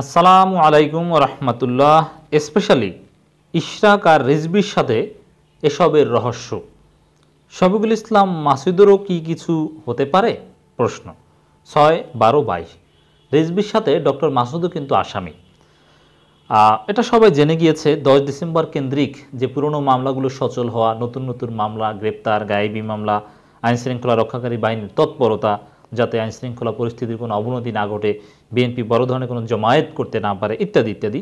আসসালামু আলাইকুম রহমতুল্লাহ স্পেশালি ইশরাক আর রিজবির সাথে এসবের রহস্য শফিকুল ইসলাম মাসুদেরও কি কিছু হতে পারে প্রশ্ন ছয় বারো বাইশ রিজবির সাথে ডক্টর মাসুদও কিন্তু আসামি এটা সবাই জেনে গিয়েছে দশ ডিসেম্বর কেন্দ্রিক যে পুরনো মামলাগুলো সচল হওয়া নতুন নতুন মামলা গ্রেপ্তার গায়েবী মামলা আইন শৃঙ্খলা রক্ষাকারী বাহিনীর তৎপরতা যাতে আইনশৃঙ্খলা পরিস্থিতির কোনো অবনতি না ঘটে বিএনপি বড় ধরনের কোনো জমায়েত করতে না পারে ইত্যাদি ইত্যাদি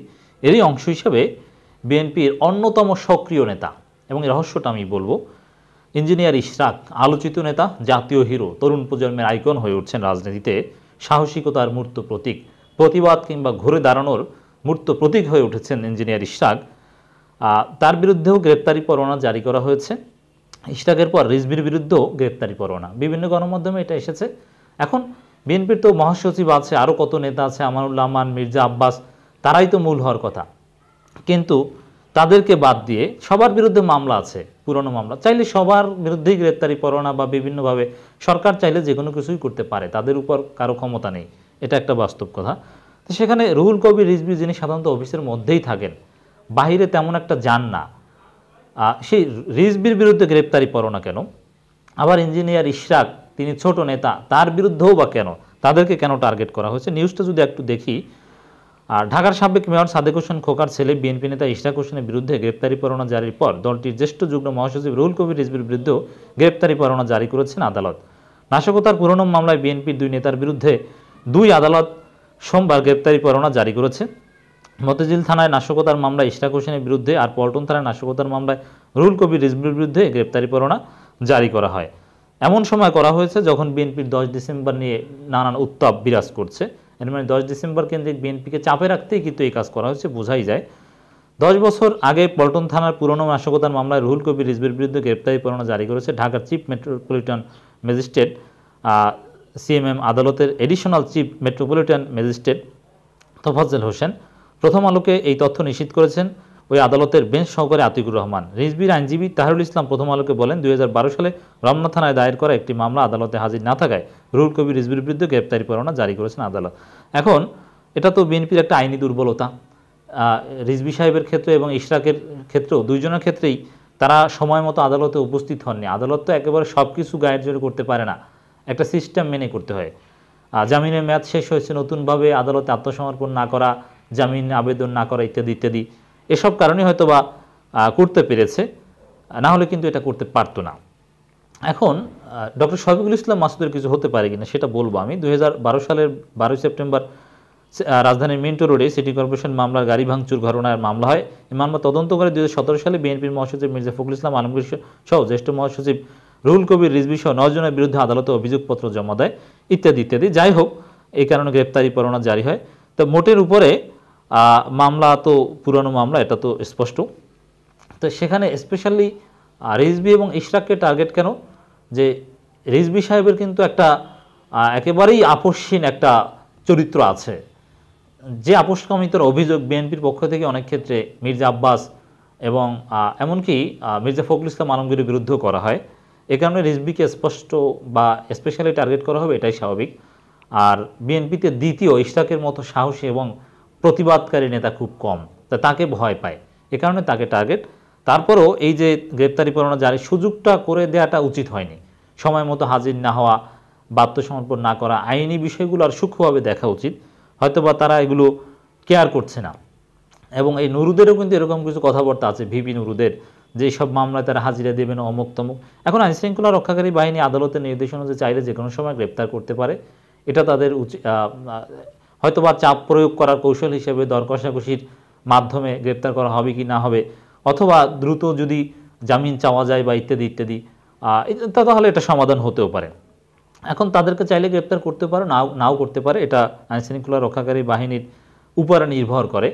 এরই অংশ হিসেবে বিএনপির অন্যতম সক্রিয় নেতা এবং রহস্যটা আমি বলবো ইঞ্জিনিয়ার ইশরাক আলোচিত নেতা জাতীয় হিরো তরুণ প্রজন্মের আইকন হয়ে উঠছেন রাজনীতিতে সাহসিকতার মূর্ত প্রতীক প্রতিবাদ কিংবা ঘুরে দাঁড়ানোর মূর্ত প্রতীক হয়ে উঠেছেন ইঞ্জিনিয়ার ইশরাক তার বিরুদ্ধেও গ্রেপ্তারি পরোয়ানা জারি করা হয়েছে ইশরাকের পর রিজবির বিরুদ্ধেও গ্রেপ্তারি পরোয়ানা বিভিন্ন গণমাধ্যমে এটা এসেছে এখন বিএনপির তো মহাসচিব আছে আরও কত নেতা আছে আমান মির্জা আব্বাস তারাই তো মূল হওয়ার কথা কিন্তু তাদেরকে বাদ দিয়ে সবার বিরুদ্ধে মামলা আছে পুরনো মামলা চাইলে সবার বিরুদ্ধেই গ্রেপ্তারি পরোনা বা বিভিন্নভাবে সরকার চাইলে যে কোনো কিছুই করতে পারে তাদের উপর কারো ক্ষমতা নেই এটা একটা বাস্তব কথা তো সেখানে রুহুল কবির রিজবি যিনি সাধারণত অফিসের মধ্যেই থাকেন বাহিরে তেমন একটা যান না সেই রিজবির বিরুদ্ধে গ্রেপ্তারি পরোনা কেন আবার ইঞ্জিনিয়ার ইশরাক তিনি ছোট নেতা তার বিরুদ্ধেও বা কেন তাদেরকে কেন টার্গেট করা হয়েছে নিউজটা যদি একটু দেখি আর ঢাকার সাবেক মেয়র সাদেক হোসেন খোকার ছেলে বিএনপি নেতা ইশরাক হোসেনের বিরুদ্ধে গ্রেপ্তারি পরোয়ানা জারির পর দলটির জ্যেষ্ঠ যুগ্ম মহাসচিব রুহুল কবির রিজবির বিরুদ্ধেও গ্রেপ্তারি পরোয়ানা জারি করেছেন আদালত নাশকতার পুরনো মামলায় বিএনপির দুই নেতার বিরুদ্ধে দুই আদালত সোমবার গ্রেপ্তারি পরোয়ানা জারি করেছে মতিঝিল থানায় নাশকতার মামলায় ইশরাক হোসেনের বিরুদ্ধে আর পল্টন থানায় নাশকতার মামলায় রুহুল কবির রিজবির বিরুদ্ধে গ্রেপ্তারি পরোয়ানা জারি করা হয় এমন সময় করা হয়েছে যখন বিএনপির দশ ডিসেম্বর নিয়ে নানান উত্তাপ বিরাজ করছে এর মানে দশ ডিসেম্বর কেন্দ্রিক বিএনপিকে চাপে রাখতেই কিন্তু এই কাজ করা হয়েছে বোঝাই যায় দশ বছর আগে পল্টন থানার পুরনো নাশকতার মামলায় রুহুল কবির রিজবির বিরুদ্ধে গ্রেপ্তারি পরোনা জারি করেছে ঢাকার চিফ মেট্রোপলিটন ম্যাজিস্ট্রেট সিএমএম আদালতের additional chief metropolitan magistrate Tofazzal Hossain প্রথম আলোকে এই তথ্য নিশ্চিত করেছেন ওই আদালতের বেঞ্চ সহকারে আতিকুর রহমান রিজবির আইনজীবী তাহারুল ইসলাম প্রথম আলোকে বলেন দুই সালে রমনা থানায় দায়ের করা একটি মামলা আদালতে হাজির না থাকায় রুল কবি রিজবির বিরুদ্ধে গ্রেপ্তারি পরোয়ানা জারি করেছেন আদালত এখন এটা তো বিএনপির একটা আইনি দুর্বলতা রিজবি সাহেবের ক্ষেত্রে এবং ইশরাকের ক্ষেত্রেও দুইজনের ক্ষেত্রেই তারা সময় মতো আদালতে উপস্থিত হননি আদালত তো একেবারে সব কিছু গায়ের জোরে করতে পারে না একটা সিস্টেম মেনে করতে হয় জামিনের মেয়াদ শেষ হয়েছে নতুনভাবে আদালতে আত্মসমর্পণ না করা জামিন আবেদন না করা ইত্যাদি ইত্যাদি এসব কারণে হয়তো বা করতে পেরেছে না হলে কিন্তু এটা করতে পারতো না এখন ডক্টর শফিকুল ইসলাম মাসুদের কিছু হতে পারে কিনা সেটা বলবো আমি দু সালের বারোই সেপ্টেম্বর রাজধানীর মিন্টো রোডে সিটি কর্পোরেশন মামলার গাড়ি ভাঙচুর ঘটনার মামলা হয় এই মামলা তদন্ত করে দু সালে বিএনপির মহাসচিব মির্জা ফখরুল ইসলাম আলমগীর সহ জ্যেষ্ঠ মহাসচিব রুহুল কবির রিজবি সহ নজনের বিরুদ্ধে আদালতে অভিযোগপত্র জমা দেয় ইত্যাদি ইত্যাদি যাই হোক এই কারণে গ্রেপ্তারি পরোনা জারি হয় তো মোটের উপরে মামলা তো পুরানো মামলা এটা তো স্পষ্ট তো সেখানে স্পেশালি রিজবি এবং ইশরাককে টার্গেট কেন যে রিজবি সাহেবের কিন্তু একটা একেবারেই আপসহীন একটা চরিত্র আছে যে আপোষকামিতার অভিযোগ বিএনপির পক্ষ থেকে অনেক ক্ষেত্রে মির্জা আব্বাস এবং এমনকি মির্জা ফখরুল ইসলাম আলমগীরের বিরুদ্ধেও করা হয় এ কারণে রিজবিকে স্পষ্ট বা স্পেশালি টার্গেট করা হবে এটাই স্বাভাবিক আর বিএনপিতে দ্বিতীয় ইশতাকের মতো সাহসী এবং প্রতিবাদকারী নেতা খুব কম তা তাকে ভয় পায় এ কারণে তাকে টার্গেট তারপরেও এই যে গ্রেপ্তারি পরোয়ানা জারি সুযোগটা করে দেওয়াটা উচিত হয়নি সময় মতো হাজির না হওয়া বা না করা আইনি বিষয়গুলো আর সূক্ষ্মভাবে দেখা উচিত হয়তোবা তারা এগুলো কেয়ার করছে না এবং এই নুরুদেরও কিন্তু এরকম কিছু কথাবার্তা আছে ভিপি নুরুদের যে সব মামলায় তারা হাজিরা দেবেন অমুক তমুক এখন আইনশৃঙ্খলা রক্ষাকারী বাহিনী আদালতের নির্দেশ অনুযায়ী চাইলে যে কোনো সময় গ্রেপ্তার করতে পারে এটা তাদের হয়তোবা চাপ প্রয়োগ করার কৌশল হিসেবে দর কষাকষির মাধ্যমে গ্রেপ্তার করা হবে কি না হবে অথবা দ্রুত যদি জামিন চাওয়া যায় বা ইত্যাদি ইত্যাদি তা তাহলে এটা সমাধান হতেও পারে এখন তাদেরকে চাইলে গ্রেপ্তার করতে পারে নাও নাও করতে পারে এটা আইনশৃঙ্খলা রক্ষাকারী বাহিনীর উপরে নির্ভর করে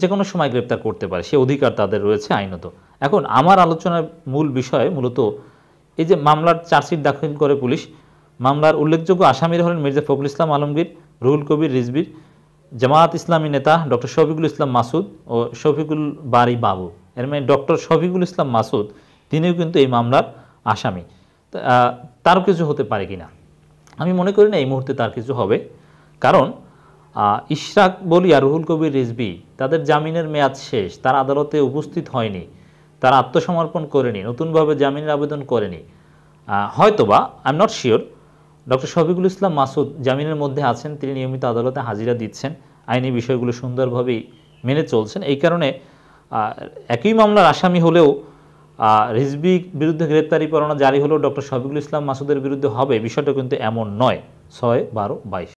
যে কোনো সময় গ্রেপ্তার করতে পারে সে অধিকার তাদের রয়েছে আইনত এখন আমার আলোচনার মূল বিষয় মূলত এই যে মামলার চার্জশিট দাখিল করে পুলিশ মামলার উল্লেখযোগ্য আসামিরা হলেন মির্জা ফখরুল ইসলাম আলমগীর রুহুল কবির রিজবির জামাত ইসলামী নেতা ডক্টর শফিকুল ইসলাম মাসুদ ও শফিকুল বাড়ি বাবু এর মানে ডক্টর শফিকুল ইসলাম মাসুদ তিনিও কিন্তু এই মামলার আসামি তার কিছু হতে পারে কিনা আমি মনে করি না এই মুহূর্তে তার কিছু হবে কারণ ইশরাক বলিয়া রুহুল কবির রিজবি তাদের জামিনের মেয়াদ শেষ তার আদালতে উপস্থিত হয়নি তারা আত্মসমর্পণ করেনি নতুনভাবে জামিনের আবেদন করেনি হয়তোবা I am not sure doctor Shafiqul Islam Masud জামিনের মধ্যে আছেন তিনি নিয়মিত আদালতে হাজিরা দিচ্ছেন আইনি বিষয়গুলো সুন্দরভাবেই মেনে চলছেন এই কারণে একই মামলার আসামি হলেও রিজবি বিরুদ্ধে গ্রেপ্তারি পরোয়ানা জারি হলেও ডক্টর শফিকুল ইসলাম মাসুদের বিরুদ্ধে হবে বিষয়টা কিন্তু এমন নয় ছয় বারো বাইশ